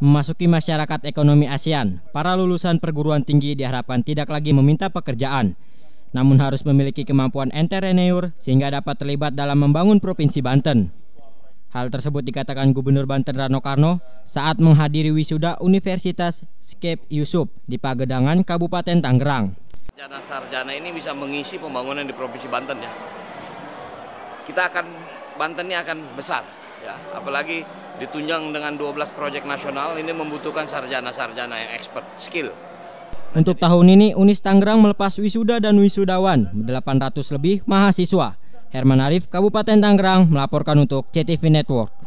Memasuki masyarakat ekonomi ASEAN, para lulusan perguruan tinggi diharapkan tidak lagi meminta pekerjaan, namun harus memiliki kemampuan entrepreneur sehingga dapat terlibat dalam membangun Provinsi Banten. Hal tersebut dikatakan Gubernur Banten Rano Karno saat menghadiri wisuda Universitas Scape Yusuf di Pagedangan, Kabupaten Tangerang. Sarjana-sarjana ini bisa mengisi pembangunan di Provinsi Banten ya. Kita akan Banten ini akan besar ya apalagi ditunjang dengan 12 proyek nasional ini membutuhkan sarjana-sarjana yang expert skill untuk tahun ini Unis Tangerang melepas wisuda dan wisudawan 800 lebih mahasiswa Herman Arif Kabupaten Tangerang melaporkan untuk CTV Network